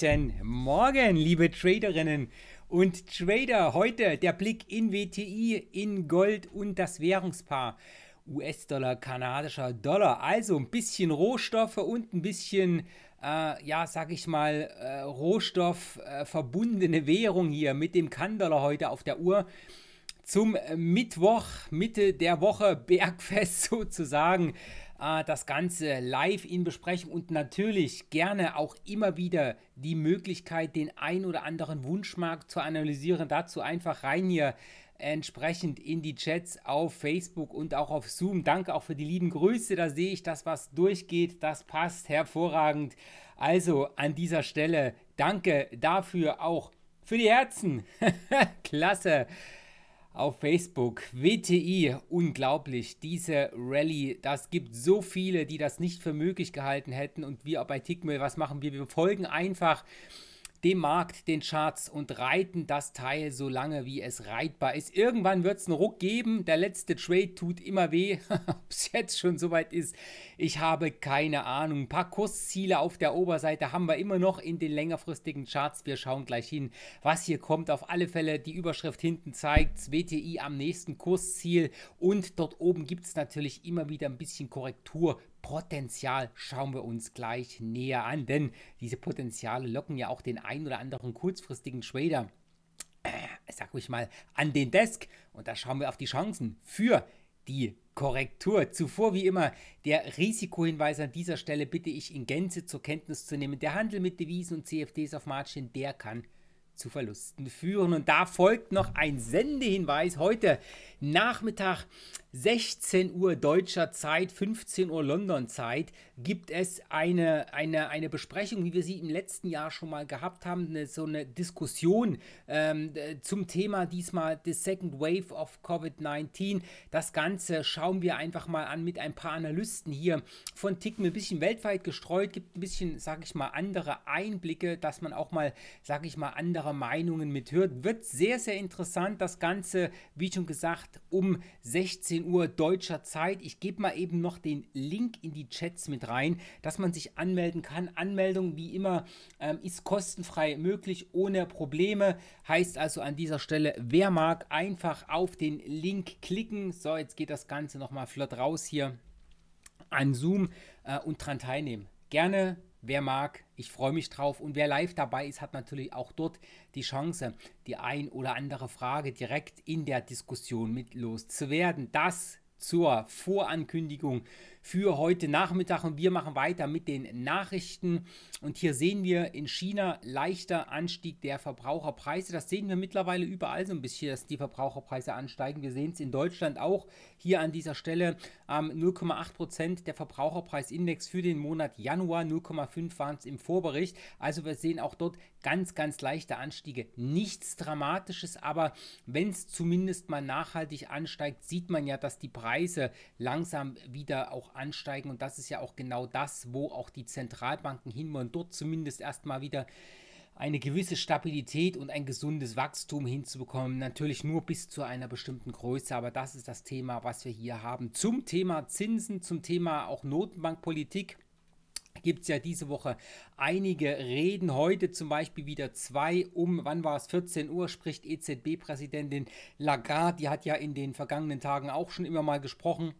Guten Morgen, liebe Traderinnen und Trader. Heute der Blick in WTI, in Gold und das Währungspaar. US-Dollar, kanadischer Dollar. Also ein bisschen Rohstoffe und ein bisschen, äh, ja, sag ich mal, äh, rohstoffverbundene äh, Währung hier mit dem kan heute auf der Uhr zum Mittwoch, Mitte der Woche, bergfest sozusagen. Äh, das Ganze live in Besprechung und natürlich gerne auch immer wieder die Möglichkeit, den ein oder anderen Wunschmarkt zu analysieren. Dazu einfach rein hier entsprechend in die Chats auf Facebook und auch auf Zoom. Danke auch für die lieben Grüße. Da sehe ich, dass was durchgeht. Das passt hervorragend. Also an dieser Stelle danke dafür auch für die Herzen. Klasse auf Facebook. WTI, unglaublich, diese Rallye, das gibt so viele, die das nicht für möglich gehalten hätten. Und wir bei Tickmill, was machen wir? Wir folgen einfach dem Markt, den Charts und reiten das Teil so lange, wie es reitbar ist. Irgendwann wird es einen Ruck geben. Der letzte Trade tut immer weh. Ob es jetzt schon soweit ist, ich habe keine Ahnung. Ein paar Kursziele auf der Oberseite haben wir immer noch in den längerfristigen Charts. Wir schauen gleich hin, was hier kommt. Auf alle Fälle, die Überschrift hinten zeigt WTI am nächsten Kursziel und dort oben gibt es natürlich immer wieder ein bisschen Korrektur Potenzial schauen wir uns gleich näher an, denn diese Potenziale locken ja auch den ein oder anderen kurzfristigen Trader, äh, sag ich mal, an den Desk. Und da schauen wir auf die Chancen für die Korrektur. Zuvor wie immer der Risikohinweis an dieser Stelle bitte ich in Gänze zur Kenntnis zu nehmen. Der Handel mit Devisen und CFDs auf Margin, der kann zu Verlusten führen. Und da folgt noch ein Sendehinweis heute Nachmittag 16 Uhr deutscher Zeit, 15 Uhr London Zeit gibt es eine, eine, eine Besprechung, wie wir sie im letzten Jahr schon mal gehabt haben, eine, so eine Diskussion ähm, zum Thema diesmal The Second Wave of Covid-19. Das Ganze schauen wir einfach mal an mit ein paar Analysten hier von Ticken, ein bisschen weltweit gestreut, gibt ein bisschen, sage ich mal, andere Einblicke, dass man auch mal, sage ich mal, andere Meinungen mithört. Wird sehr, sehr interessant, das Ganze, wie schon gesagt, Nacht um 16 Uhr deutscher Zeit. Ich gebe mal eben noch den Link in die Chats mit rein, dass man sich anmelden kann. Anmeldung, wie immer, ähm, ist kostenfrei möglich, ohne Probleme. Heißt also an dieser Stelle, wer mag, einfach auf den Link klicken. So, jetzt geht das Ganze nochmal flott raus hier an Zoom äh, und dran teilnehmen. Gerne Wer mag, ich freue mich drauf. Und wer live dabei ist, hat natürlich auch dort die Chance, die ein oder andere Frage direkt in der Diskussion mit loszuwerden. Das zur Vorankündigung für heute Nachmittag und wir machen weiter mit den Nachrichten. Und hier sehen wir in China leichter Anstieg der Verbraucherpreise. Das sehen wir mittlerweile überall so ein bisschen, dass die Verbraucherpreise ansteigen. Wir sehen es in Deutschland auch hier an dieser Stelle ähm, 0,8 Prozent der Verbraucherpreisindex für den Monat Januar, 0,5 waren es im Vorbericht. Also wir sehen auch dort ganz, ganz leichte Anstiege. Nichts Dramatisches, aber wenn es zumindest mal nachhaltig ansteigt, sieht man ja, dass die Preise langsam wieder auch ansteigen. Und das ist ja auch genau das, wo auch die Zentralbanken hinwollen, dort zumindest erstmal wieder eine gewisse Stabilität und ein gesundes Wachstum hinzubekommen. Natürlich nur bis zu einer bestimmten Größe, aber das ist das Thema, was wir hier haben. Zum Thema Zinsen, zum Thema auch Notenbankpolitik gibt es ja diese Woche einige Reden. Heute zum Beispiel wieder zwei um, wann war es, 14 Uhr, spricht EZB-Präsidentin Lagarde. Die hat ja in den vergangenen Tagen auch schon immer mal gesprochen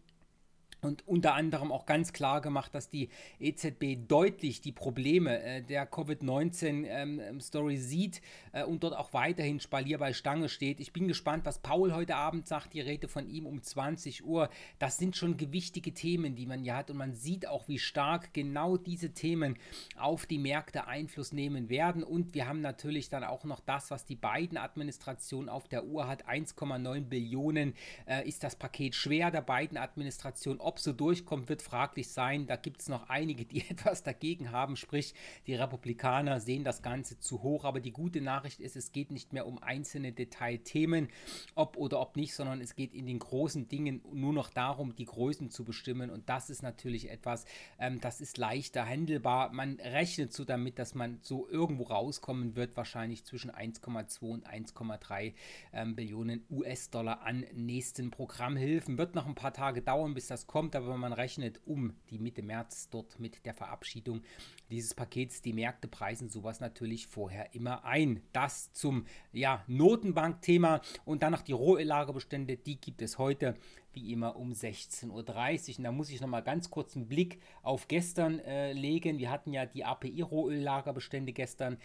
und unter anderem auch ganz klar gemacht, dass die EZB deutlich die Probleme äh, der Covid-19-Story ähm, ähm sieht äh, und dort auch weiterhin Spalier bei Stange steht. Ich bin gespannt, was Paul heute Abend sagt, die Rede von ihm um 20 Uhr. Das sind schon gewichtige Themen, die man hier hat und man sieht auch, wie stark genau diese Themen auf die Märkte Einfluss nehmen werden. Und wir haben natürlich dann auch noch das, was die beiden Administrationen auf der Uhr hat. 1,9 Billionen äh, ist das Paket schwer der beiden Administration ob so durchkommt, wird fraglich sein. Da gibt es noch einige, die etwas dagegen haben, sprich die Republikaner sehen das Ganze zu hoch. Aber die gute Nachricht ist, es geht nicht mehr um einzelne Detailthemen, ob oder ob nicht, sondern es geht in den großen Dingen nur noch darum, die Größen zu bestimmen. Und das ist natürlich etwas, ähm, das ist leichter handelbar. Man rechnet so damit, dass man so irgendwo rauskommen wird, wahrscheinlich zwischen 1,2 und 1,3 ähm, Billionen US-Dollar an nächsten Programmhilfen. Wird noch ein paar Tage dauern, bis das kommt kommt, aber man rechnet um die Mitte März dort mit der Verabschiedung dieses Pakets. Die Märkte preisen sowas natürlich vorher immer ein. Das zum ja, Notenbankthema und dann noch die Rohlagerbestände, die gibt es heute wie immer um 16.30 Uhr. Und da muss ich nochmal ganz kurz einen Blick auf gestern äh, legen. Wir hatten ja die API-Rohöllagerbestände gestern.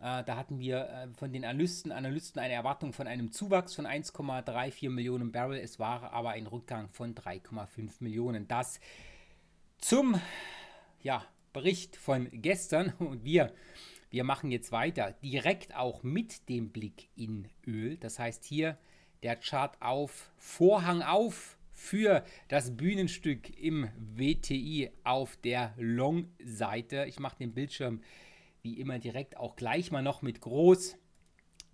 Äh, da hatten wir äh, von den Analysten, Analysten eine Erwartung von einem Zuwachs von 1,34 Millionen Barrel. Es war aber ein Rückgang von 3,5 Millionen. Das zum ja, Bericht von gestern. Und wir wir machen jetzt weiter, direkt auch mit dem Blick in Öl. Das heißt, hier der Chart auf, Vorhang auf für das Bühnenstück im WTI auf der Long-Seite. Ich mache den Bildschirm wie immer direkt auch gleich mal noch mit groß,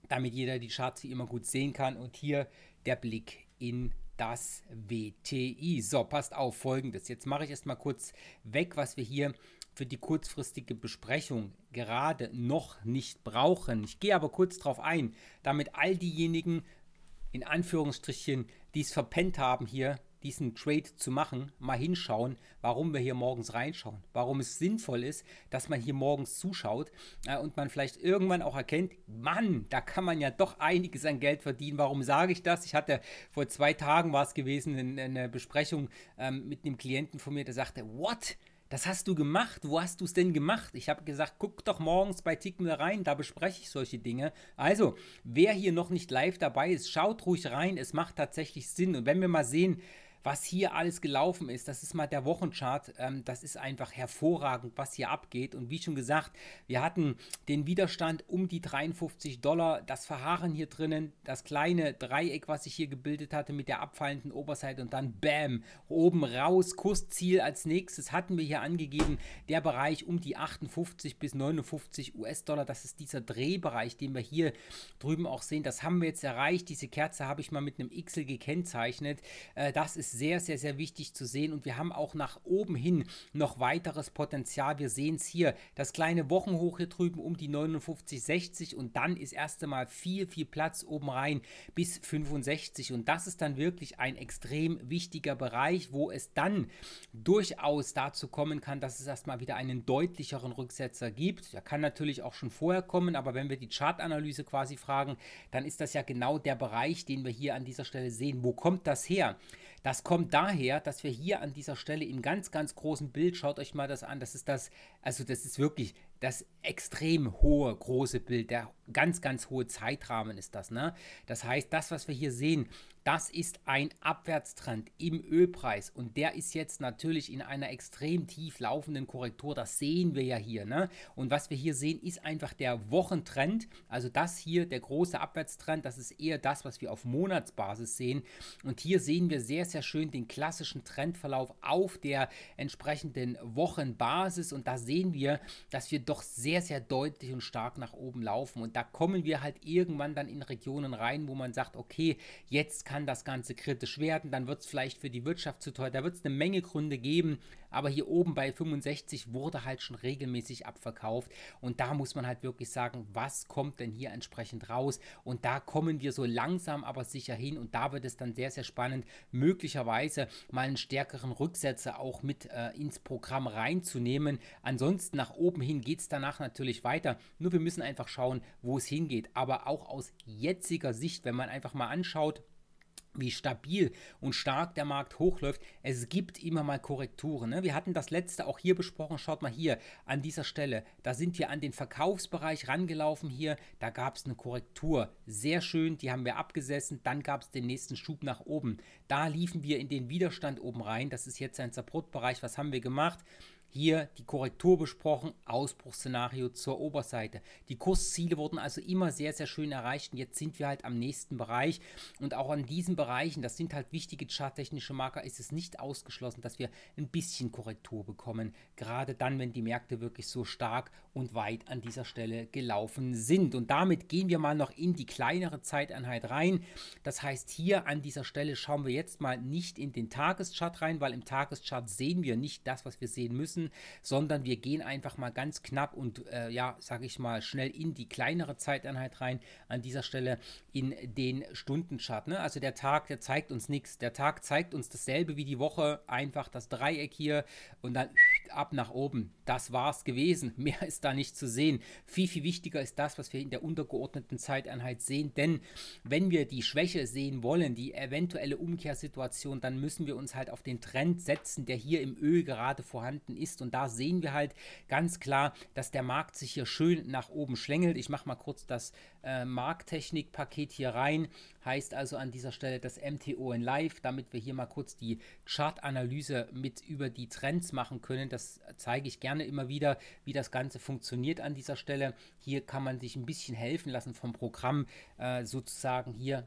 damit jeder die Charts wie immer gut sehen kann. Und hier der Blick in das WTI. So, passt auf, folgendes. Jetzt mache ich erstmal kurz weg, was wir hier für die kurzfristige Besprechung gerade noch nicht brauchen. Ich gehe aber kurz darauf ein, damit all diejenigen in Anführungsstrichen, die es verpennt haben, hier diesen Trade zu machen, mal hinschauen, warum wir hier morgens reinschauen, warum es sinnvoll ist, dass man hier morgens zuschaut äh, und man vielleicht irgendwann auch erkennt, Mann, da kann man ja doch einiges an Geld verdienen. Warum sage ich das? Ich hatte vor zwei Tagen war es gewesen in, in einer Besprechung ähm, mit einem Klienten von mir, der sagte, what? das hast du gemacht, wo hast du es denn gemacht? Ich habe gesagt, guck doch morgens bei Tickmill rein, da bespreche ich solche Dinge. Also, wer hier noch nicht live dabei ist, schaut ruhig rein, es macht tatsächlich Sinn. Und wenn wir mal sehen, was hier alles gelaufen ist. Das ist mal der Wochenchart. Ähm, das ist einfach hervorragend, was hier abgeht. Und wie schon gesagt, wir hatten den Widerstand um die 53 Dollar, das Verharren hier drinnen, das kleine Dreieck, was sich hier gebildet hatte mit der abfallenden Oberseite und dann Bam, oben raus, Kursziel als nächstes hatten wir hier angegeben, der Bereich um die 58 bis 59 US-Dollar, das ist dieser Drehbereich, den wir hier drüben auch sehen, das haben wir jetzt erreicht, diese Kerze habe ich mal mit einem XL gekennzeichnet, äh, das ist ist sehr, sehr, sehr wichtig zu sehen und wir haben auch nach oben hin noch weiteres Potenzial. Wir sehen es hier, das kleine Wochenhoch hier drüben um die 59,60 und dann ist erst einmal viel, viel Platz oben rein bis 65 und das ist dann wirklich ein extrem wichtiger Bereich, wo es dann durchaus dazu kommen kann, dass es erstmal wieder einen deutlicheren Rücksetzer gibt. Der kann natürlich auch schon vorher kommen, aber wenn wir die Chartanalyse quasi fragen, dann ist das ja genau der Bereich, den wir hier an dieser Stelle sehen. Wo kommt das her? Das kommt daher, dass wir hier an dieser Stelle im ganz, ganz großen Bild, schaut euch mal das an, das ist das, also das ist wirklich das extrem hohe, große Bild, der ganz, ganz hohe Zeitrahmen ist das. Ne? Das heißt, das, was wir hier sehen, das ist ein Abwärtstrend im Ölpreis und der ist jetzt natürlich in einer extrem tief laufenden Korrektur. Das sehen wir ja hier. Ne? Und was wir hier sehen, ist einfach der Wochentrend. Also das hier, der große Abwärtstrend, das ist eher das, was wir auf Monatsbasis sehen. Und hier sehen wir sehr, sehr schön den klassischen Trendverlauf auf der entsprechenden Wochenbasis. Und da sehen wir, dass wir doch sehr, sehr deutlich und stark nach oben laufen. Und da kommen wir halt irgendwann dann in Regionen rein, wo man sagt, okay, jetzt kann kann das Ganze kritisch werden, dann wird es vielleicht für die Wirtschaft zu teuer, da wird es eine Menge Gründe geben, aber hier oben bei 65 wurde halt schon regelmäßig abverkauft und da muss man halt wirklich sagen, was kommt denn hier entsprechend raus und da kommen wir so langsam aber sicher hin und da wird es dann sehr, sehr spannend, möglicherweise mal einen stärkeren Rücksetzer auch mit äh, ins Programm reinzunehmen. Ansonsten nach oben hin geht es danach natürlich weiter, nur wir müssen einfach schauen, wo es hingeht, aber auch aus jetziger Sicht, wenn man einfach mal anschaut, wie stabil und stark der Markt hochläuft. Es gibt immer mal Korrekturen. Ne? Wir hatten das letzte auch hier besprochen. Schaut mal hier an dieser Stelle. Da sind wir an den Verkaufsbereich rangelaufen hier. Da gab es eine Korrektur. Sehr schön, die haben wir abgesessen. Dann gab es den nächsten Schub nach oben. Da liefen wir in den Widerstand oben rein. Das ist jetzt ein Zerbrotbereich. Was haben wir gemacht? Hier die Korrektur besprochen, Ausbruchsszenario zur Oberseite. Die Kursziele wurden also immer sehr, sehr schön erreicht und jetzt sind wir halt am nächsten Bereich. Und auch an diesen Bereichen, das sind halt wichtige charttechnische Marker, ist es nicht ausgeschlossen, dass wir ein bisschen Korrektur bekommen. Gerade dann, wenn die Märkte wirklich so stark und weit an dieser Stelle gelaufen sind. Und damit gehen wir mal noch in die kleinere Zeiteinheit rein. Das heißt, hier an dieser Stelle schauen wir jetzt mal nicht in den Tageschart rein, weil im Tageschart sehen wir nicht das, was wir sehen müssen müssen, sondern wir gehen einfach mal ganz knapp und äh, ja, sage ich mal, schnell in die kleinere Zeiteinheit rein, an dieser Stelle in den Stundenchart. Ne? Also der Tag, der zeigt uns nichts. Der Tag zeigt uns dasselbe wie die Woche, einfach das Dreieck hier und dann ab nach oben. Das war's gewesen. Mehr ist da nicht zu sehen. Viel, viel wichtiger ist das, was wir in der untergeordneten Zeiteinheit sehen. Denn wenn wir die Schwäche sehen wollen, die eventuelle Umkehrsituation, dann müssen wir uns halt auf den Trend setzen, der hier im Öl gerade vorhanden ist. Und da sehen wir halt ganz klar, dass der Markt sich hier schön nach oben schlängelt. Ich mache mal kurz das äh, Markttechnik-Paket hier rein. Heißt also an dieser Stelle das MTO in Live, damit wir hier mal kurz die Chartanalyse mit über die Trends machen können. Das zeige ich gerne immer wieder, wie das Ganze funktioniert an dieser Stelle. Hier kann man sich ein bisschen helfen lassen vom Programm, äh, sozusagen hier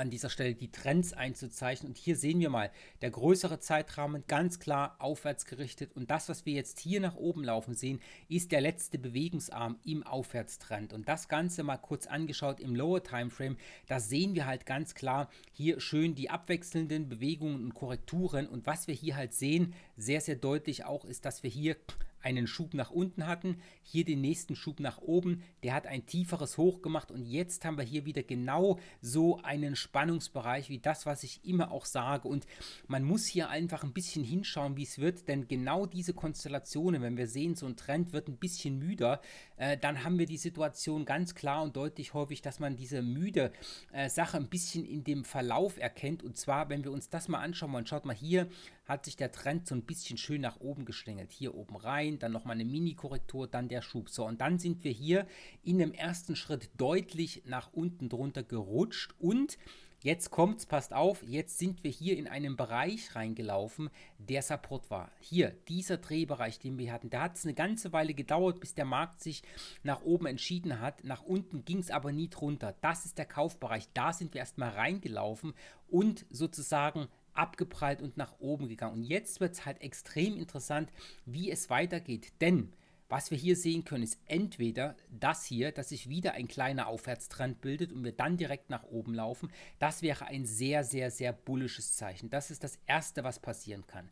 an dieser Stelle die Trends einzuzeichnen. Und hier sehen wir mal, der größere Zeitrahmen ganz klar aufwärts gerichtet. Und das, was wir jetzt hier nach oben laufen sehen, ist der letzte Bewegungsarm im Aufwärtstrend. Und das Ganze mal kurz angeschaut im Lower Timeframe, da sehen wir halt ganz klar hier schön die abwechselnden Bewegungen und Korrekturen. Und was wir hier halt sehen, sehr, sehr deutlich auch, ist, dass wir hier einen Schub nach unten hatten, hier den nächsten Schub nach oben, der hat ein tieferes Hoch gemacht und jetzt haben wir hier wieder genau so einen Spannungsbereich wie das, was ich immer auch sage und man muss hier einfach ein bisschen hinschauen, wie es wird, denn genau diese Konstellationen, wenn wir sehen, so ein Trend wird ein bisschen müder, äh, dann haben wir die Situation ganz klar und deutlich häufig, dass man diese müde äh, Sache ein bisschen in dem Verlauf erkennt. Und zwar, wenn wir uns das mal anschauen wollen, schaut mal hier, hat sich der Trend so ein bisschen schön nach oben geschlängelt. Hier oben rein, dann nochmal eine Mini-Korrektur, dann der Schub. So, und dann sind wir hier in dem ersten Schritt deutlich nach unten drunter gerutscht und Jetzt kommt's, passt auf, jetzt sind wir hier in einen Bereich reingelaufen, der Support war. Hier, dieser Drehbereich, den wir hatten, da hat es eine ganze Weile gedauert, bis der Markt sich nach oben entschieden hat. Nach unten ging es aber nie drunter. Das ist der Kaufbereich. Da sind wir erstmal reingelaufen und sozusagen abgeprallt und nach oben gegangen. Und jetzt wird es halt extrem interessant, wie es weitergeht. Denn was wir hier sehen können, ist entweder das hier, dass sich wieder ein kleiner Aufwärtstrend bildet und wir dann direkt nach oben laufen. Das wäre ein sehr, sehr, sehr bullisches Zeichen. Das ist das Erste, was passieren kann.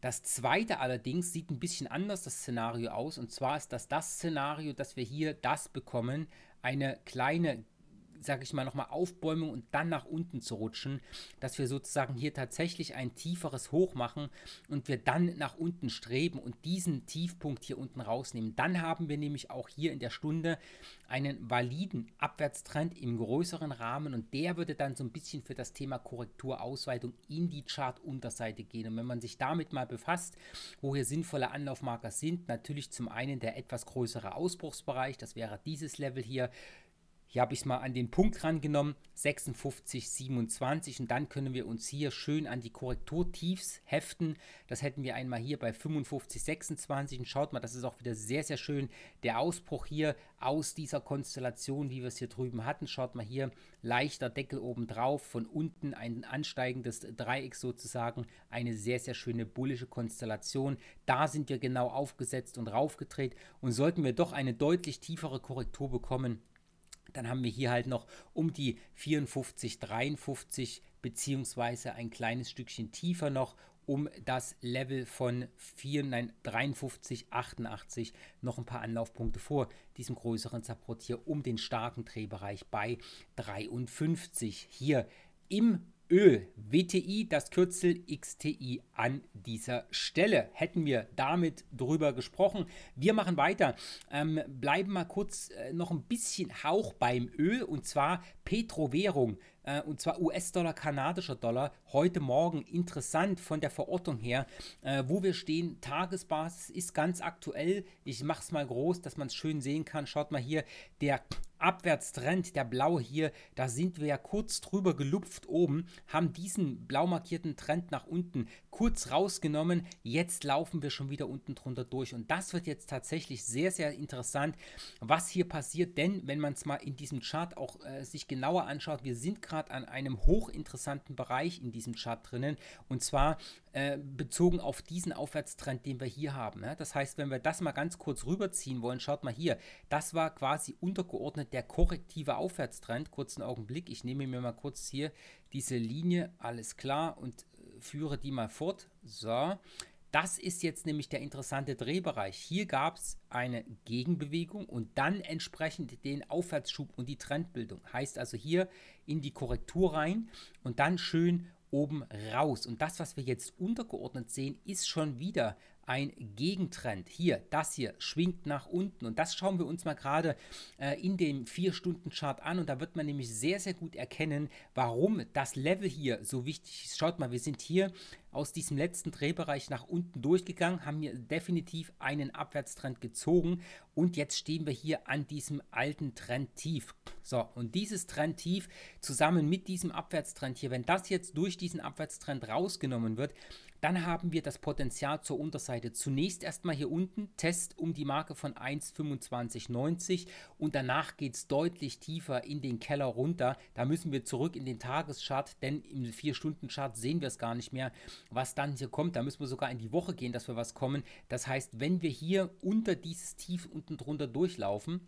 Das Zweite allerdings sieht ein bisschen anders das Szenario aus. Und zwar ist das das Szenario, dass wir hier das bekommen, eine kleine sage ich mal, nochmal Aufbäumung und dann nach unten zu rutschen, dass wir sozusagen hier tatsächlich ein tieferes Hoch machen und wir dann nach unten streben und diesen Tiefpunkt hier unten rausnehmen. Dann haben wir nämlich auch hier in der Stunde einen validen Abwärtstrend im größeren Rahmen und der würde dann so ein bisschen für das Thema Korrektur, Ausweitung in die Chartunterseite gehen. Und wenn man sich damit mal befasst, wo hier sinnvolle Anlaufmarker sind, natürlich zum einen der etwas größere Ausbruchsbereich, das wäre dieses Level hier, hier habe ich es mal an den Punkt rangenommen, 56, 27 und dann können wir uns hier schön an die Korrekturtiefs heften. Das hätten wir einmal hier bei 55, 26 und schaut mal, das ist auch wieder sehr, sehr schön. Der Ausbruch hier aus dieser Konstellation, wie wir es hier drüben hatten, schaut mal hier, leichter Deckel oben drauf, von unten ein ansteigendes Dreieck sozusagen, eine sehr, sehr schöne bullische Konstellation. Da sind wir genau aufgesetzt und raufgedreht und sollten wir doch eine deutlich tiefere Korrektur bekommen, dann haben wir hier halt noch um die 54, 53 beziehungsweise ein kleines Stückchen tiefer noch um das Level von 4, nein, 53, 88 noch ein paar Anlaufpunkte vor diesem größeren Support hier um den starken Drehbereich bei 53. Hier im Öl, WTI, das Kürzel XTI an dieser Stelle. Hätten wir damit drüber gesprochen. Wir machen weiter. Ähm, bleiben mal kurz äh, noch ein bisschen Hauch beim Öl und zwar Petrowährung äh, und zwar US-Dollar, kanadischer Dollar, heute Morgen interessant von der Verortung her, äh, wo wir stehen. Tagesbasis ist ganz aktuell. Ich mache es mal groß, dass man es schön sehen kann. Schaut mal hier, der Abwärtstrend, der blaue hier, da sind wir ja kurz drüber gelupft oben, haben diesen blau markierten Trend nach unten kurz rausgenommen. Jetzt laufen wir schon wieder unten drunter durch und das wird jetzt tatsächlich sehr, sehr interessant, was hier passiert, denn wenn man es mal in diesem Chart auch äh, sich genauer anschaut, wir sind gerade gerade an einem hochinteressanten Bereich in diesem Chart drinnen und zwar äh, bezogen auf diesen Aufwärtstrend, den wir hier haben. Ja? Das heißt, wenn wir das mal ganz kurz rüberziehen wollen, schaut mal hier, das war quasi untergeordnet der korrektive Aufwärtstrend. Kurzen Augenblick, ich nehme mir mal kurz hier diese Linie, alles klar und äh, führe die mal fort. So, das ist jetzt nämlich der interessante Drehbereich. Hier gab es eine Gegenbewegung und dann entsprechend den Aufwärtsschub und die Trendbildung. Heißt also hier in die Korrektur rein und dann schön oben raus. Und das, was wir jetzt untergeordnet sehen, ist schon wieder ein Gegentrend. Hier, das hier schwingt nach unten und das schauen wir uns mal gerade äh, in dem 4-Stunden-Chart an und da wird man nämlich sehr, sehr gut erkennen, warum das Level hier so wichtig ist. Schaut mal, wir sind hier aus diesem letzten Drehbereich nach unten durchgegangen, haben hier definitiv einen Abwärtstrend gezogen und jetzt stehen wir hier an diesem alten Trendtief. So, und dieses Trendtief zusammen mit diesem Abwärtstrend hier, wenn das jetzt durch diesen Abwärtstrend rausgenommen wird, dann haben wir das Potenzial zur Unterseite. Zunächst erstmal hier unten Test um die Marke von 1,2590 und danach geht es deutlich tiefer in den Keller runter. Da müssen wir zurück in den Tageschart, denn im 4-Stunden-Chart sehen wir es gar nicht mehr, was dann hier kommt. Da müssen wir sogar in die Woche gehen, dass wir was kommen. Das heißt, wenn wir hier unter dieses Tief unten drunter durchlaufen,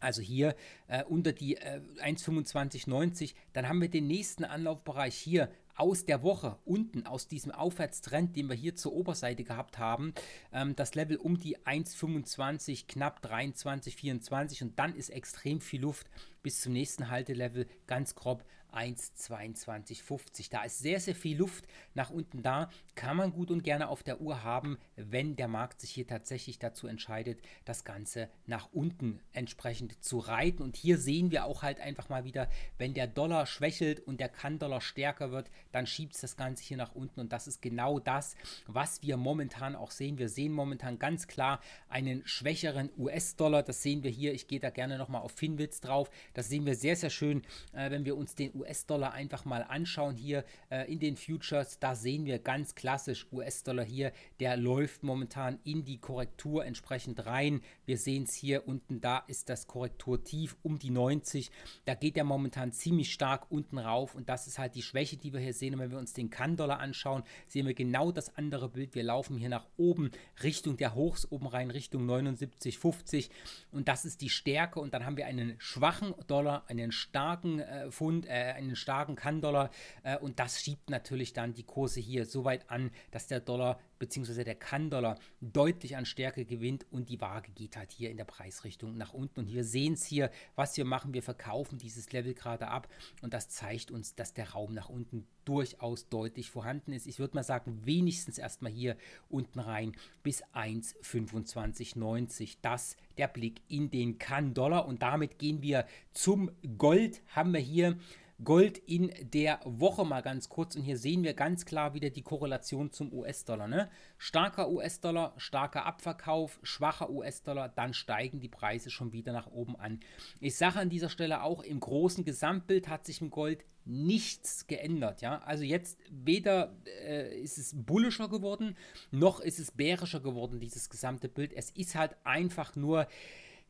also hier äh, unter die äh, 1,2590, dann haben wir den nächsten Anlaufbereich hier aus der Woche unten, aus diesem Aufwärtstrend, den wir hier zur Oberseite gehabt haben, ähm, das Level um die 1,25, knapp 23, 24 und dann ist extrem viel Luft bis zum nächsten Haltelevel ganz grob 1,2250. Da ist sehr, sehr viel Luft nach unten da. Kann man gut und gerne auf der Uhr haben, wenn der Markt sich hier tatsächlich dazu entscheidet, das Ganze nach unten entsprechend zu reiten. Und hier sehen wir auch halt einfach mal wieder, wenn der Dollar schwächelt und der Kann-Dollar stärker wird, dann schiebt es das Ganze hier nach unten. Und das ist genau das, was wir momentan auch sehen. Wir sehen momentan ganz klar einen schwächeren US-Dollar. Das sehen wir hier. Ich gehe da gerne nochmal auf Finwitz drauf. Das sehen wir sehr, sehr schön, äh, wenn wir uns den US US-Dollar einfach mal anschauen hier äh, in den Futures, da sehen wir ganz klassisch US-Dollar hier, der läuft momentan in die Korrektur entsprechend rein. Wir sehen es hier unten, da ist das Korrekturtief um die 90. Da geht er momentan ziemlich stark unten rauf und das ist halt die Schwäche, die wir hier sehen. Und wenn wir uns den Kann-Dollar anschauen, sehen wir genau das andere Bild. Wir laufen hier nach oben Richtung der Hochs oben rein, Richtung 79,50 und das ist die Stärke und dann haben wir einen schwachen Dollar, einen starken äh, Pfund, äh, einen starken Kann-Dollar äh, und das schiebt natürlich dann die Kurse hier so weit an, dass der Dollar bzw. der Kann-Dollar deutlich an Stärke gewinnt und die Waage geht halt hier in der Preisrichtung nach unten. Und wir sehen es hier, was wir machen, wir verkaufen dieses Level gerade ab und das zeigt uns, dass der Raum nach unten durchaus deutlich vorhanden ist. Ich würde mal sagen, wenigstens erstmal hier unten rein bis 1,2590. Das der Blick in den Kann-Dollar und damit gehen wir zum Gold. Haben wir hier Gold in der Woche mal ganz kurz. Und hier sehen wir ganz klar wieder die Korrelation zum US-Dollar. Ne? Starker US-Dollar, starker Abverkauf, schwacher US-Dollar, dann steigen die Preise schon wieder nach oben an. Ich sage an dieser Stelle auch, im großen Gesamtbild hat sich im Gold nichts geändert. Ja? Also jetzt weder äh, ist es bullischer geworden, noch ist es bärischer geworden, dieses gesamte Bild. Es ist halt einfach nur,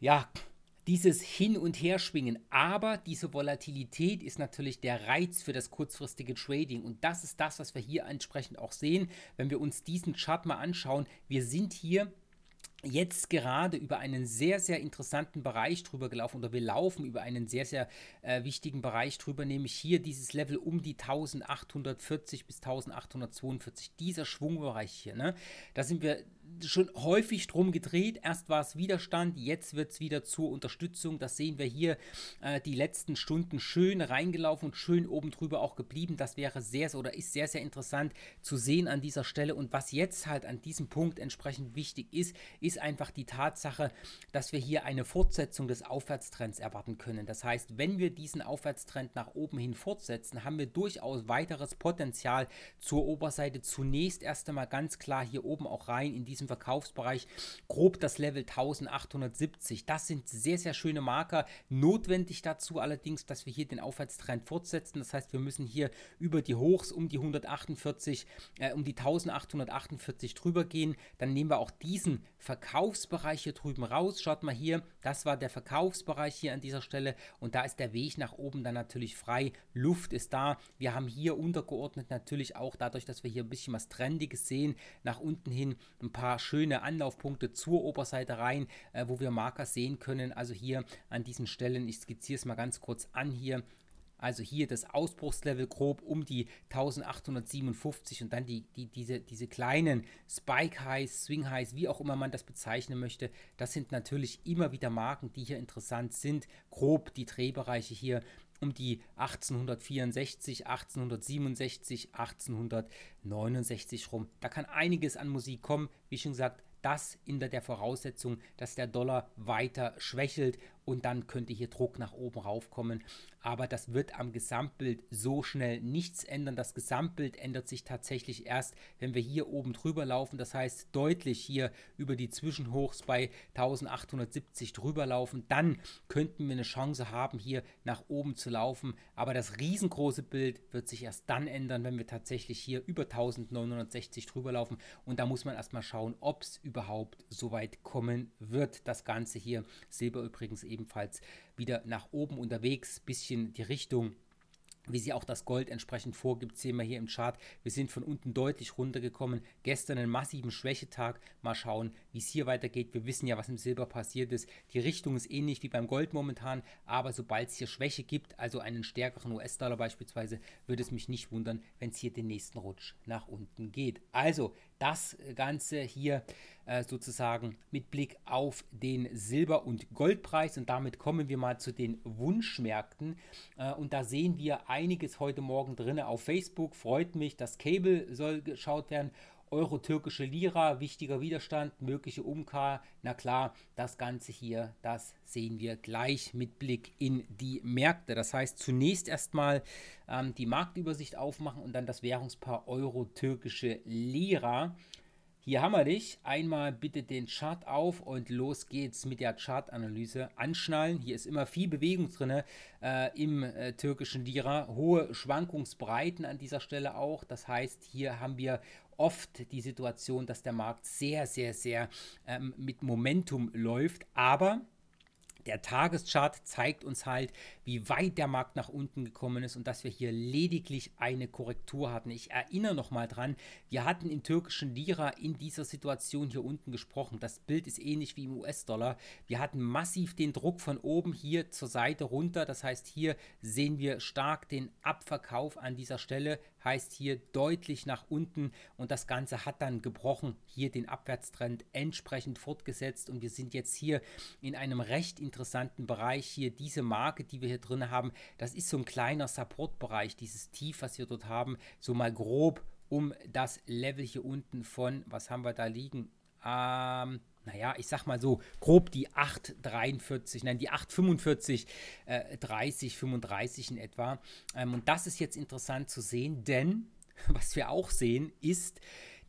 ja, dieses Hin- und Herschwingen. Aber diese Volatilität ist natürlich der Reiz für das kurzfristige Trading. Und das ist das, was wir hier entsprechend auch sehen. Wenn wir uns diesen Chart mal anschauen, wir sind hier jetzt gerade über einen sehr, sehr interessanten Bereich drüber gelaufen oder wir laufen über einen sehr, sehr äh, wichtigen Bereich drüber, nämlich hier dieses Level um die 1840 bis 1842, dieser Schwungbereich hier. Ne? Da sind wir schon häufig drum gedreht. Erst war es Widerstand, jetzt wird es wieder zur Unterstützung. Das sehen wir hier äh, die letzten Stunden schön reingelaufen und schön oben drüber auch geblieben. Das wäre sehr oder ist sehr, sehr interessant zu sehen an dieser Stelle. Und was jetzt halt an diesem Punkt entsprechend wichtig ist, ist einfach die Tatsache, dass wir hier eine Fortsetzung des Aufwärtstrends erwarten können. Das heißt, wenn wir diesen Aufwärtstrend nach oben hin fortsetzen, haben wir durchaus weiteres Potenzial zur Oberseite. Zunächst erst einmal ganz klar hier oben auch rein in diesem diesem Verkaufsbereich grob das Level 1870. Das sind sehr, sehr schöne Marker. Notwendig dazu allerdings, dass wir hier den Aufwärtstrend fortsetzen. Das heißt, wir müssen hier über die Hochs um die 148, äh, um die 1848 drüber gehen. Dann nehmen wir auch diesen Verkaufsbereich hier drüben raus. Schaut mal hier, das war der Verkaufsbereich hier an dieser Stelle und da ist der Weg nach oben dann natürlich frei. Luft ist da. Wir haben hier untergeordnet natürlich auch dadurch, dass wir hier ein bisschen was Trendiges sehen, nach unten hin ein paar schöne Anlaufpunkte zur Oberseite rein, äh, wo wir Marker sehen können. Also hier an diesen Stellen, ich skizziere es mal ganz kurz an hier, also hier das Ausbruchslevel grob um die 1857 und dann die, die, diese, diese kleinen Spike-Highs, Swing-Highs, wie auch immer man das bezeichnen möchte. Das sind natürlich immer wieder Marken, die hier interessant sind. Grob die Drehbereiche hier um die 1864, 1867, 1869 rum. Da kann einiges an Musik kommen. Wie schon gesagt, das hinter der Voraussetzung, dass der Dollar weiter schwächelt und dann könnte hier Druck nach oben raufkommen. Aber das wird am Gesamtbild so schnell nichts ändern. Das Gesamtbild ändert sich tatsächlich erst, wenn wir hier oben drüber laufen. Das heißt, deutlich hier über die Zwischenhochs bei 1870 drüber laufen. Dann könnten wir eine Chance haben, hier nach oben zu laufen. Aber das riesengroße Bild wird sich erst dann ändern, wenn wir tatsächlich hier über 1960 drüber laufen. Und da muss man erstmal schauen, ob es überhaupt so weit kommen wird. Das Ganze hier, Silber übrigens eben ebenfalls wieder nach oben unterwegs. Bisschen die Richtung wie sie auch das Gold entsprechend vorgibt, sehen wir hier im Chart. Wir sind von unten deutlich runtergekommen. Gestern einen massiven Schwächetag. Mal schauen, wie es hier weitergeht. Wir wissen ja, was im Silber passiert ist. Die Richtung ist ähnlich wie beim Gold momentan, aber sobald es hier Schwäche gibt, also einen stärkeren US-Dollar beispielsweise, würde es mich nicht wundern, wenn es hier den nächsten Rutsch nach unten geht. Also, das Ganze hier äh, sozusagen mit Blick auf den Silber- und Goldpreis. Und damit kommen wir mal zu den Wunschmärkten. Äh, und da sehen wir einiges heute Morgen drin auf Facebook. Freut mich, das Cable soll geschaut werden Euro-türkische Lira, wichtiger Widerstand, mögliche Umkehr. Na klar, das Ganze hier, das sehen wir gleich mit Blick in die Märkte. Das heißt, zunächst erstmal ähm, die Marktübersicht aufmachen und dann das Währungspaar Euro-türkische Lira. Hier haben wir dich. Einmal bitte den Chart auf und los geht's mit der Chartanalyse. Anschnallen. Hier ist immer viel Bewegung drin äh, im äh, türkischen Lira. Hohe Schwankungsbreiten an dieser Stelle auch. Das heißt, hier haben wir oft die Situation, dass der Markt sehr, sehr, sehr ähm, mit Momentum läuft, aber der Tageschart zeigt uns halt, wie weit der Markt nach unten gekommen ist und dass wir hier lediglich eine Korrektur hatten. Ich erinnere nochmal dran, wir hatten im türkischen Lira in dieser Situation hier unten gesprochen. Das Bild ist ähnlich wie im US-Dollar. Wir hatten massiv den Druck von oben hier zur Seite runter. Das heißt, hier sehen wir stark den Abverkauf an dieser Stelle, heißt hier deutlich nach unten und das Ganze hat dann gebrochen, hier den Abwärtstrend entsprechend fortgesetzt und wir sind jetzt hier in einem recht interessanten Bereich. Hier diese Marke, die wir hier drin haben, das ist so ein kleiner Supportbereich, dieses Tief, was wir dort haben, so mal grob um das Level hier unten von, was haben wir da liegen? Ähm, naja, ich sag mal so, grob die 8,43, nein, die 8,45, äh, 30, 35 in etwa. Ähm, und das ist jetzt interessant zu sehen, denn was wir auch sehen ist,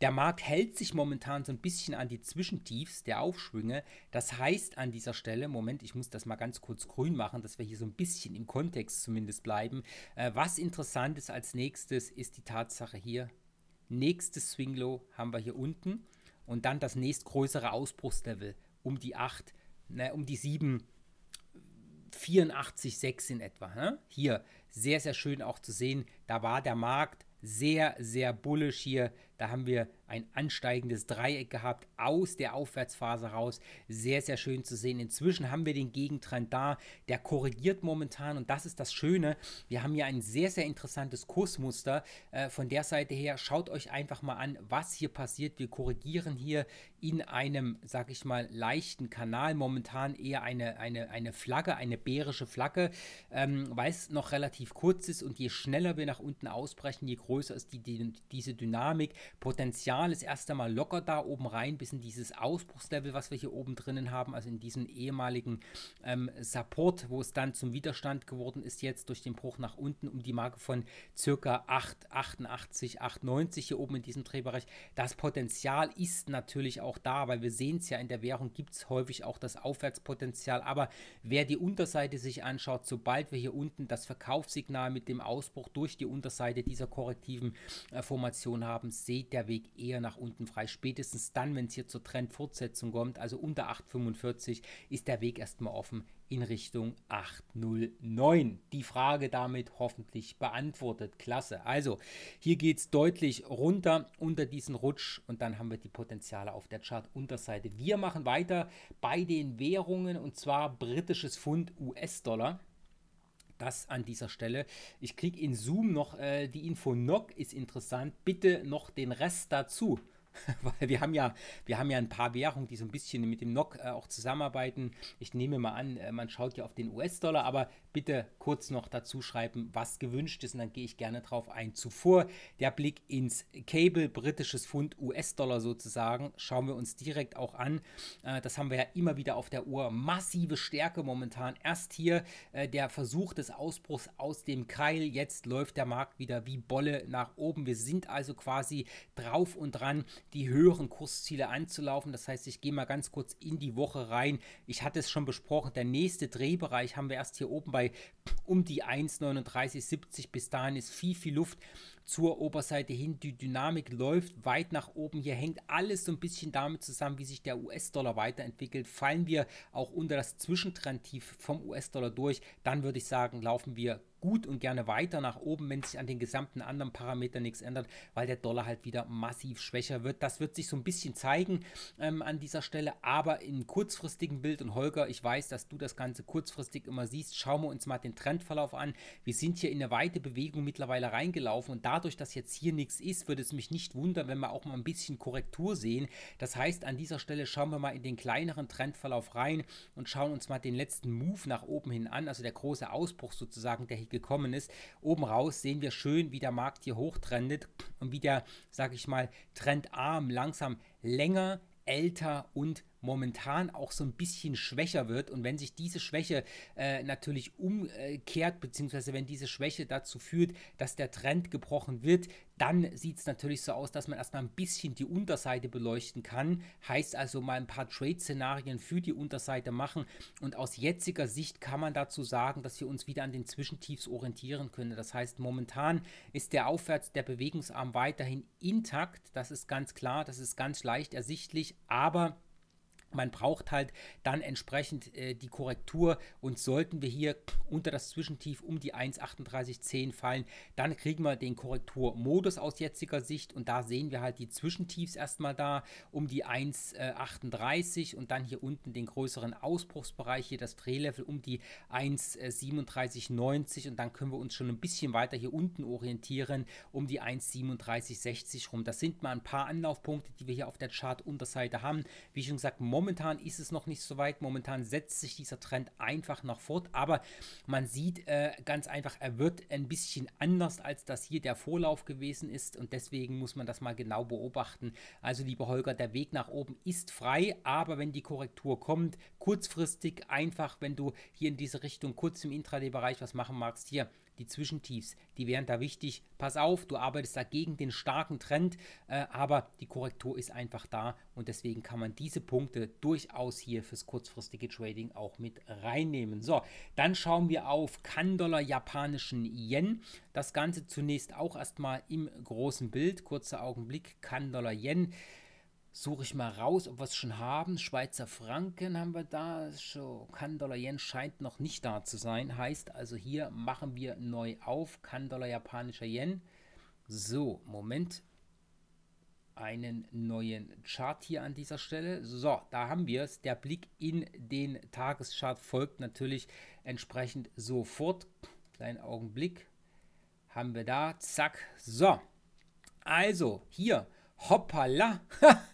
der Markt hält sich momentan so ein bisschen an die Zwischentiefs der Aufschwünge. Das heißt an dieser Stelle, Moment, ich muss das mal ganz kurz grün machen, dass wir hier so ein bisschen im Kontext zumindest bleiben. Äh, was interessant ist als nächstes, ist die Tatsache hier, nächstes Swing Low haben wir hier unten und dann das nächstgrößere Ausbruchslevel um die 8, ne, um die 7, 84, 6 in etwa. Ne? Hier sehr, sehr schön auch zu sehen, da war der Markt sehr, sehr bullisch hier. Da haben wir ein ansteigendes Dreieck gehabt aus der Aufwärtsphase raus. Sehr, sehr schön zu sehen. Inzwischen haben wir den Gegentrend da. Der korrigiert momentan und das ist das Schöne. Wir haben hier ein sehr, sehr interessantes Kursmuster. Äh, von der Seite her schaut euch einfach mal an, was hier passiert. Wir korrigieren hier in einem, sag ich mal, leichten Kanal. Momentan eher eine, eine, eine Flagge, eine bärische Flagge, ähm, weil es noch relativ kurz ist und je schneller wir nach unten ausbrechen, je größer ist die, die diese Dynamik, Potenzial Signal ist erst einmal locker da oben rein, bis in dieses Ausbruchslevel, was wir hier oben drinnen haben, also in diesen ehemaligen ähm, Support, wo es dann zum Widerstand geworden ist, jetzt durch den Bruch nach unten um die Marke von circa 888, 890 hier oben in diesem Drehbereich. Das Potenzial ist natürlich auch da, weil wir sehen es ja, in der Währung gibt es häufig auch das Aufwärtspotenzial, aber wer die Unterseite sich anschaut, sobald wir hier unten das Verkaufssignal mit dem Ausbruch durch die Unterseite dieser korrektiven äh, Formation haben, sieht der Weg eh eher nach unten frei. Spätestens dann, wenn es hier zur Trendfortsetzung kommt, also unter 8,45, ist der Weg erstmal offen in Richtung 809. Die Frage damit hoffentlich beantwortet. Klasse. Also hier geht es deutlich runter unter diesen Rutsch und dann haben wir die Potenziale auf der Chart-Unterseite. Wir machen weiter bei den Währungen und zwar britisches Pfund US-Dollar das an dieser Stelle. Ich kriege in Zoom noch äh, die Info Nog ist interessant. Bitte noch den Rest dazu. Weil wir haben ja, wir haben ja ein paar Währungen, die so ein bisschen mit dem NOC äh, auch zusammenarbeiten. Ich nehme mal an, äh, man schaut ja auf den US-Dollar, aber bitte kurz noch dazu schreiben, was gewünscht ist und dann gehe ich gerne drauf ein. Zuvor der Blick ins Cable, britisches Pfund, US-Dollar sozusagen, schauen wir uns direkt auch an. Äh, das haben wir ja immer wieder auf der Uhr. Massive Stärke momentan. Erst hier äh, der Versuch des Ausbruchs aus dem Keil. Jetzt läuft der Markt wieder wie Bolle nach oben. Wir sind also quasi drauf und dran, die höheren Kursziele anzulaufen. Das heißt, ich gehe mal ganz kurz in die Woche rein. Ich hatte es schon besprochen, der nächste Drehbereich haben wir erst hier oben bei bei um die 1,3970. Bis dahin ist viel, viel Luft zur Oberseite hin. Die Dynamik läuft weit nach oben. Hier hängt alles so ein bisschen damit zusammen, wie sich der US-Dollar weiterentwickelt. Fallen wir auch unter das Zwischentrendtief vom US-Dollar durch, dann würde ich sagen, laufen wir gut und gerne weiter nach oben, wenn sich an den gesamten anderen Parametern nichts ändert, weil der Dollar halt wieder massiv schwächer wird. Das wird sich so ein bisschen zeigen ähm, an dieser Stelle, aber im kurzfristigen Bild und Holger, ich weiß, dass du das Ganze kurzfristig immer siehst, schauen wir uns mal den Trendverlauf an. Wir sind hier in eine weite Bewegung mittlerweile reingelaufen und dadurch, dass jetzt hier nichts ist, würde es mich nicht wundern, wenn wir auch mal ein bisschen Korrektur sehen. Das heißt, an dieser Stelle schauen wir mal in den kleineren Trendverlauf rein und schauen uns mal den letzten Move nach oben hin an, also der große Ausbruch sozusagen, der hier gekommen ist. Oben raus sehen wir schön, wie der Markt hier hochtrendet und wie der, sag ich mal, trendarm langsam länger, älter und momentan auch so ein bisschen schwächer wird. Und wenn sich diese Schwäche äh, natürlich umkehrt, beziehungsweise wenn diese Schwäche dazu führt, dass der Trend gebrochen wird, dann sieht es natürlich so aus, dass man erstmal ein bisschen die Unterseite beleuchten kann. Heißt also mal ein paar Trade-Szenarien für die Unterseite machen. Und aus jetziger Sicht kann man dazu sagen, dass wir uns wieder an den Zwischentiefs orientieren können. Das heißt, momentan ist der Aufwärts der Bewegungsarm weiterhin intakt. Das ist ganz klar, das ist ganz leicht ersichtlich, aber man braucht halt dann entsprechend äh, die Korrektur und sollten wir hier unter das Zwischentief um die 1,3810 fallen, dann kriegen wir den Korrekturmodus aus jetziger Sicht und da sehen wir halt die Zwischentiefs erstmal da um die 1,38 und dann hier unten den größeren Ausbruchsbereich, hier das Drehlevel um die 1,3790 und dann können wir uns schon ein bisschen weiter hier unten orientieren um die 1,3760 rum. Das sind mal ein paar Anlaufpunkte, die wir hier auf der Chart-Unterseite haben. Wie schon gesagt, momentan Momentan ist es noch nicht so weit. Momentan setzt sich dieser Trend einfach noch fort. Aber man sieht äh, ganz einfach, er wird ein bisschen anders, als das hier der Vorlauf gewesen ist. Und deswegen muss man das mal genau beobachten. Also, lieber Holger, der Weg nach oben ist frei. Aber wenn die Korrektur kommt, kurzfristig einfach, wenn du hier in diese Richtung kurz im Intraday-Bereich was machen magst, hier die Zwischentiefs, die wären da wichtig. Pass auf, du arbeitest dagegen den starken Trend, äh, aber die Korrektur ist einfach da und deswegen kann man diese Punkte durchaus hier fürs kurzfristige Trading auch mit reinnehmen. So, dann schauen wir auf kan japanischen Yen. Das Ganze zunächst auch erstmal im großen Bild. Kurzer Augenblick, Kan-Dollar Yen suche ich mal raus, ob wir es schon haben. Schweizer Franken haben wir da. Kann Yen scheint noch nicht da zu sein. Heißt also, hier machen wir neu auf. Kann japanischer Yen. So, Moment. Einen neuen Chart hier an dieser Stelle. So, da haben wir es. Der Blick in den Tageschart folgt natürlich entsprechend sofort. Kleinen Augenblick. Haben wir da. Zack. So. Also, hier. Hoppala.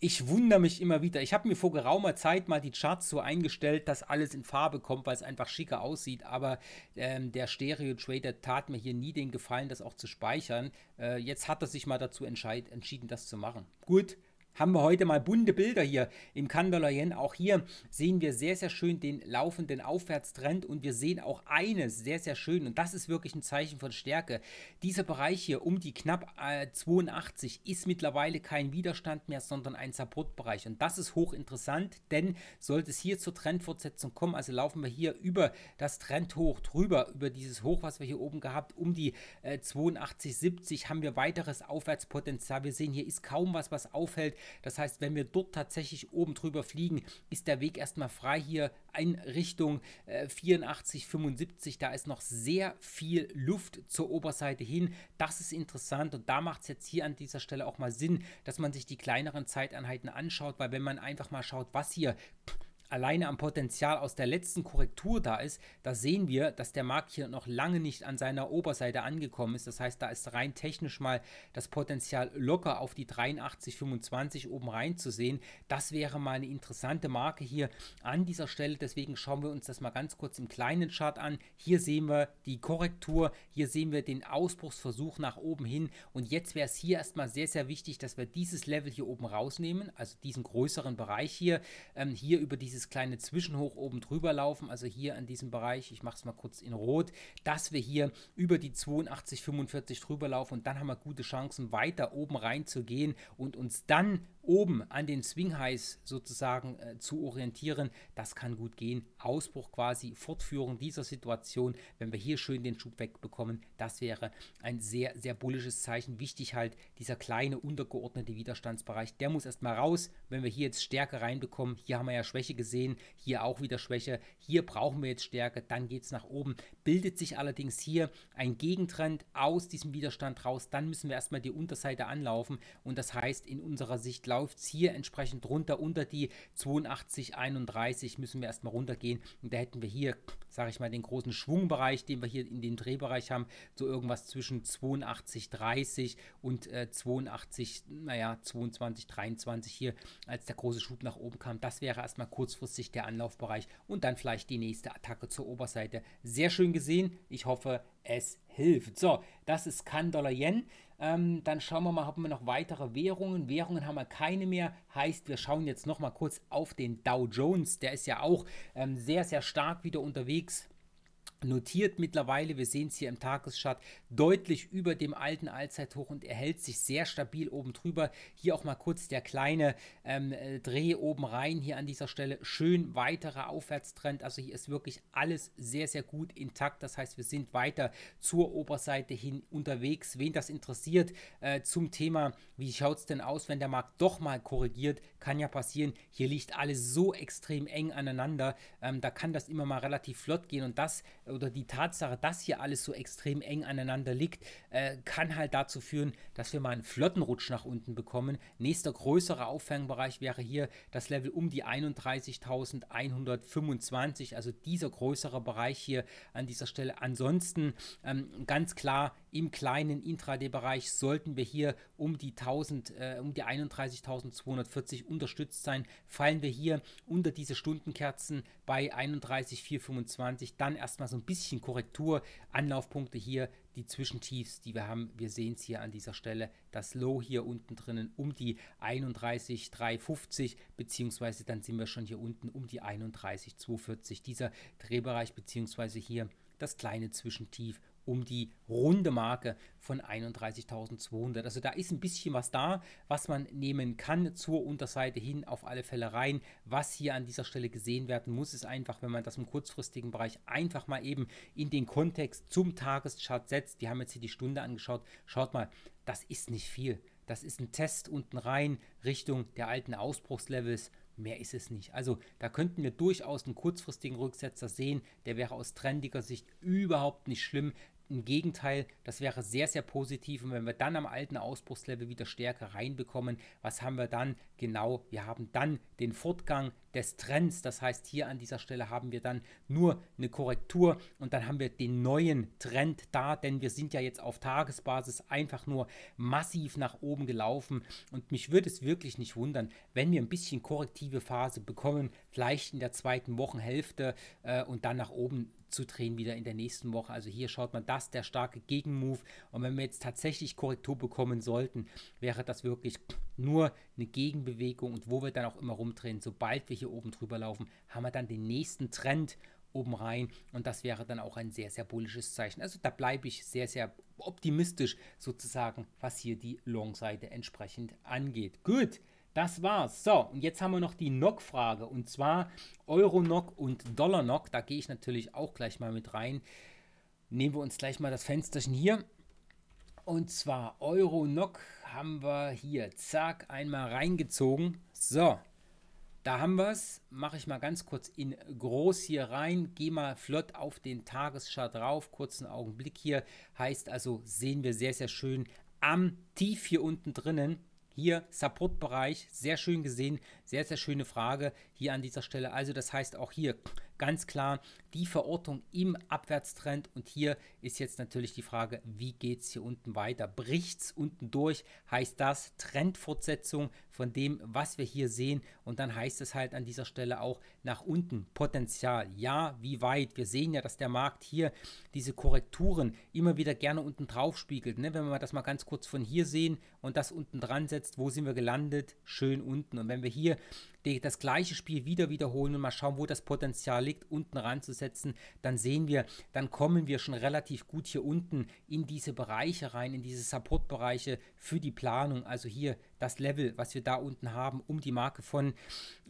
ich wundere mich immer wieder. Ich habe mir vor geraumer Zeit mal die Charts so eingestellt, dass alles in Farbe kommt, weil es einfach schicker aussieht. Aber ähm, der Stereo-Trader tat mir hier nie den Gefallen, das auch zu speichern. Äh, jetzt hat er sich mal dazu entschieden, das zu machen. Gut, haben wir heute mal bunte Bilder hier im Kandalayen. Auch hier sehen wir sehr, sehr schön den laufenden Aufwärtstrend und wir sehen auch eines sehr, sehr schön und das ist wirklich ein Zeichen von Stärke. Dieser Bereich hier um die knapp 82 äh, ist mittlerweile kein Widerstand mehr, sondern ein Supportbereich und das ist hochinteressant, denn sollte es hier zur Trendfortsetzung kommen, also laufen wir hier über das Trendhoch drüber, über dieses Hoch, was wir hier oben gehabt, um die 82,70 äh, haben wir weiteres Aufwärtspotenzial. Wir sehen, hier ist kaum was, was aufhält. Das heißt, wenn wir dort tatsächlich oben drüber fliegen, ist der Weg erstmal frei hier in Richtung äh, 84, 75. Da ist noch sehr viel Luft zur Oberseite hin. Das ist interessant und da macht es jetzt hier an dieser Stelle auch mal Sinn, dass man sich die kleineren Zeiteinheiten anschaut, weil wenn man einfach mal schaut, was hier... Pff, alleine am Potenzial aus der letzten Korrektur da ist, da sehen wir, dass der Markt hier noch lange nicht an seiner Oberseite angekommen ist. Das heißt, da ist rein technisch mal das Potenzial locker auf die 83,25 oben rein zu sehen. Das wäre mal eine interessante Marke hier an dieser Stelle. Deswegen schauen wir uns das mal ganz kurz im kleinen Chart an. Hier sehen wir die Korrektur, hier sehen wir den Ausbruchsversuch nach oben hin und jetzt wäre es hier erstmal sehr, sehr wichtig, dass wir dieses Level hier oben rausnehmen, also diesen größeren Bereich hier, ähm, hier über dieses dieses kleine Zwischenhoch oben drüber laufen, also hier an diesem Bereich, ich mache es mal kurz in Rot, dass wir hier über die 82,45 drüber laufen und dann haben wir gute Chancen, weiter oben reinzugehen und uns dann oben an den Swing Highs sozusagen äh, zu orientieren. Das kann gut gehen. Ausbruch quasi, Fortführung dieser Situation, wenn wir hier schön den Schub wegbekommen, das wäre ein sehr, sehr bullisches Zeichen. Wichtig halt, dieser kleine untergeordnete Widerstandsbereich, der muss erstmal raus. Wenn wir hier jetzt Stärke reinbekommen, hier haben wir ja Schwäche gesehen, hier auch wieder Schwäche, hier brauchen wir jetzt Stärke, dann geht es nach oben. Bildet sich allerdings hier ein Gegentrend aus diesem Widerstand raus, dann müssen wir erstmal die Unterseite anlaufen und das heißt in unserer Sicht laufen läuft es Hier entsprechend runter unter die 82,31 müssen wir erstmal runtergehen und da hätten wir hier sage ich mal, den großen Schwungbereich, den wir hier in dem Drehbereich haben, so irgendwas zwischen 82,30 und äh, 82, naja, 22, 23 hier, als der große Schub nach oben kam. Das wäre erstmal kurzfristig der Anlaufbereich und dann vielleicht die nächste Attacke zur Oberseite. Sehr schön gesehen. Ich hoffe, es hilft. So, das ist kann Dollar Yen. Ähm, dann schauen wir mal, haben wir noch weitere Währungen. Währungen haben wir keine mehr. Heißt, wir schauen jetzt nochmal kurz auf den Dow Jones. Der ist ja auch ähm, sehr, sehr stark wieder unterwegs weeks notiert mittlerweile, wir sehen es hier im Tageschart, deutlich über dem alten Allzeithoch und er hält sich sehr stabil oben drüber. Hier auch mal kurz der kleine ähm, äh, Dreh oben rein, hier an dieser Stelle schön weiterer Aufwärtstrend. Also hier ist wirklich alles sehr, sehr gut intakt. Das heißt, wir sind weiter zur Oberseite hin unterwegs. Wen das interessiert äh, zum Thema, wie schaut es denn aus, wenn der Markt doch mal korrigiert, kann ja passieren. Hier liegt alles so extrem eng aneinander. Ähm, da kann das immer mal relativ flott gehen und das oder die Tatsache, dass hier alles so extrem eng aneinander liegt, äh, kann halt dazu führen, dass wir mal einen Flottenrutsch nach unten bekommen. Nächster größerer Auffangbereich wäre hier das Level um die 31.125, also dieser größere Bereich hier an dieser Stelle. Ansonsten ähm, ganz klar im kleinen Intraday-Bereich sollten wir hier um die 1000, äh, um die 31.240 unterstützt sein. Fallen wir hier unter diese Stundenkerzen bei 31.425, dann erstmal so ein bisschen Korrektur, Anlaufpunkte hier, die Zwischentiefs, die wir haben. Wir sehen es hier an dieser Stelle, das Low hier unten drinnen um die 31,350, beziehungsweise dann sind wir schon hier unten um die 31,240. Dieser Drehbereich, beziehungsweise hier das kleine Zwischentief um die runde Marke von 31.200. Also da ist ein bisschen was da, was man nehmen kann zur Unterseite hin auf alle Fälle rein. Was hier an dieser Stelle gesehen werden muss, ist einfach, wenn man das im kurzfristigen Bereich einfach mal eben in den Kontext zum Tageschart setzt. Wir haben jetzt hier die Stunde angeschaut. Schaut mal, das ist nicht viel. Das ist ein Test unten rein Richtung der alten Ausbruchslevels. Mehr ist es nicht. Also da könnten wir durchaus einen kurzfristigen Rücksetzer sehen. Der wäre aus trendiger Sicht überhaupt nicht schlimm. Im Gegenteil, das wäre sehr, sehr positiv. Und wenn wir dann am alten Ausbruchslevel wieder stärker reinbekommen, was haben wir dann? Genau, wir haben dann den Fortgang des Trends. Das heißt, hier an dieser Stelle haben wir dann nur eine Korrektur und dann haben wir den neuen Trend da, denn wir sind ja jetzt auf Tagesbasis einfach nur massiv nach oben gelaufen. Und mich würde es wirklich nicht wundern, wenn wir ein bisschen korrektive Phase bekommen, vielleicht in der zweiten Wochenhälfte äh, und dann nach oben zu drehen wieder in der nächsten Woche. Also hier schaut man das, der starke Gegenmove. Und wenn wir jetzt tatsächlich Korrektur bekommen sollten, wäre das wirklich nur eine Gegenbewegung. Und wo wir dann auch immer rumdrehen, sobald wir hier oben drüber laufen, haben wir dann den nächsten Trend oben rein. Und das wäre dann auch ein sehr, sehr bullisches Zeichen. Also da bleibe ich sehr, sehr optimistisch sozusagen, was hier die Long-Seite entsprechend angeht. Gut. Das war's. So, und jetzt haben wir noch die NOC-Frage. Und zwar Euro-NOC und Dollar-NOC. Da gehe ich natürlich auch gleich mal mit rein. Nehmen wir uns gleich mal das Fensterchen hier. Und zwar Euro-NOC haben wir hier, zack, einmal reingezogen. So, da haben wir es. Mache ich mal ganz kurz in groß hier rein. Gehe mal flott auf den Tageschart drauf. Kurzen Augenblick hier. Heißt also, sehen wir sehr, sehr schön am Tief hier unten drinnen hier Support-Bereich, sehr schön gesehen, sehr, sehr schöne Frage hier an dieser Stelle. Also das heißt auch hier ganz klar die Verortung im Abwärtstrend und hier ist jetzt natürlich die Frage, wie geht es hier unten weiter? Bricht es unten durch? Heißt das Trendfortsetzung von dem, was wir hier sehen? Und dann heißt es halt an dieser Stelle auch nach unten Potenzial. Ja, wie weit? Wir sehen ja, dass der Markt hier diese Korrekturen immer wieder gerne unten drauf spiegelt. Ne? Wenn wir das mal ganz kurz von hier sehen und das unten dran setzt, wo sind wir gelandet? Schön unten. Und wenn wir hier die, das gleiche Spiel wieder wiederholen und mal schauen, wo das Potenzial liegt, unten ranzusetzen, dann sehen wir, dann kommen wir schon relativ gut hier unten in diese Bereiche rein, in diese Supportbereiche für die Planung. Also hier das Level, was wir da unten haben, um die Marke von, äh,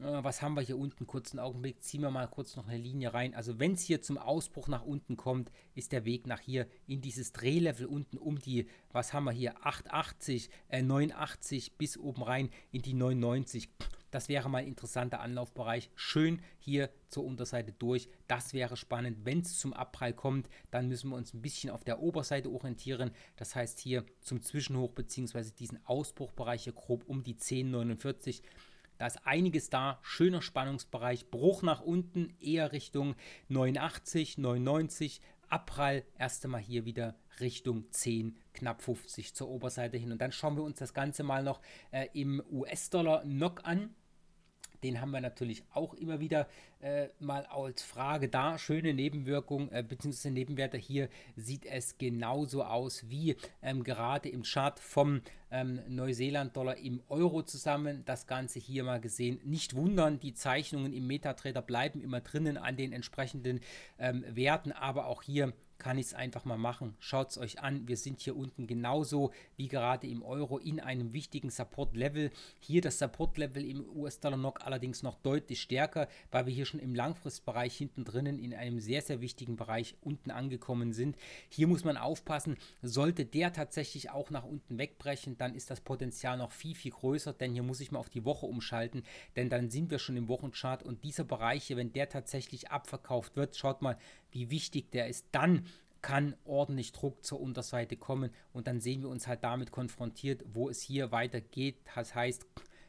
was haben wir hier unten, kurzen Augenblick, ziehen wir mal kurz noch eine Linie rein. Also wenn es hier zum Ausbruch nach unten kommt, ist der Weg nach hier in dieses Drehlevel unten um die, was haben wir hier, 880, äh, 89 bis oben rein in die 99. Das wäre mal ein interessanter Anlaufbereich. Schön hier zur Unterseite durch. Das wäre spannend. Wenn es zum Abprall kommt, dann müssen wir uns ein bisschen auf der Oberseite orientieren. Das heißt hier zum Zwischenhoch bzw. diesen Ausbruchbereich hier grob um die 1049. Da ist einiges da, schöner Spannungsbereich, Bruch nach unten, eher Richtung 89, 99, Abprall, erst Mal hier wieder Richtung 10, knapp 50 zur Oberseite hin. Und dann schauen wir uns das Ganze mal noch äh, im US-Dollar-Knock an. Den haben wir natürlich auch immer wieder äh, mal als Frage da. Schöne Nebenwirkung äh, bzw. Nebenwerte hier sieht es genauso aus wie ähm, gerade im Chart vom ähm, Neuseeland-Dollar im Euro zusammen. Das Ganze hier mal gesehen. Nicht wundern, die Zeichnungen im Metatrader bleiben immer drinnen an den entsprechenden ähm, Werten, aber auch hier kann ich es einfach mal machen. Schaut es euch an. Wir sind hier unten genauso wie gerade im Euro in einem wichtigen Support-Level. Hier das Support-Level im us dollar nock allerdings noch deutlich stärker, weil wir hier schon im Langfristbereich hinten drinnen in einem sehr, sehr wichtigen Bereich unten angekommen sind. Hier muss man aufpassen, sollte der tatsächlich auch nach unten wegbrechen, dann ist das Potenzial noch viel, viel größer, denn hier muss ich mal auf die Woche umschalten, denn dann sind wir schon im Wochenchart und dieser Bereich hier, wenn der tatsächlich abverkauft wird, schaut mal, wie wichtig der ist, dann kann ordentlich Druck zur Unterseite kommen und dann sehen wir uns halt damit konfrontiert, wo es hier weitergeht. Das heißt,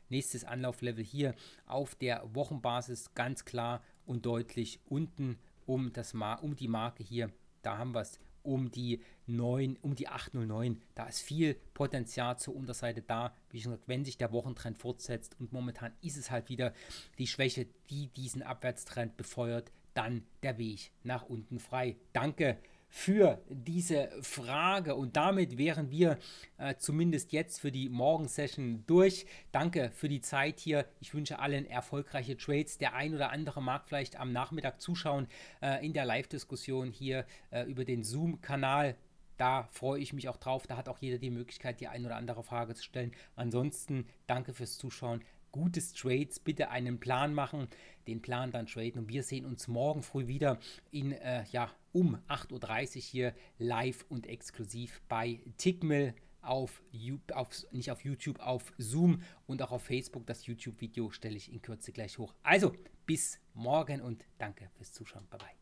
nächstes Anlauflevel hier auf der Wochenbasis ganz klar und deutlich unten um, das Mar um die Marke hier. Da haben wir es um die 9, um die 809. Da ist viel Potenzial zur Unterseite da. Wie schon gesagt, wenn sich der Wochentrend fortsetzt und momentan ist es halt wieder die Schwäche, die diesen Abwärtstrend befeuert, dann der Weg nach unten frei. Danke für diese Frage. Und damit wären wir äh, zumindest jetzt für die Morgensession durch. Danke für die Zeit hier. Ich wünsche allen erfolgreiche Trades. Der ein oder andere mag vielleicht am Nachmittag zuschauen äh, in der Live-Diskussion hier äh, über den Zoom-Kanal. Da freue ich mich auch drauf. Da hat auch jeder die Möglichkeit, die ein oder andere Frage zu stellen. Ansonsten danke fürs Zuschauen gutes Trades bitte einen Plan machen, den Plan dann traden und wir sehen uns morgen früh wieder in, äh, ja, um 8.30 Uhr hier live und exklusiv bei Tickmill auf, auf, nicht auf YouTube, auf Zoom und auch auf Facebook. Das YouTube-Video stelle ich in Kürze gleich hoch. Also bis morgen und danke fürs Zuschauen. Bye bye.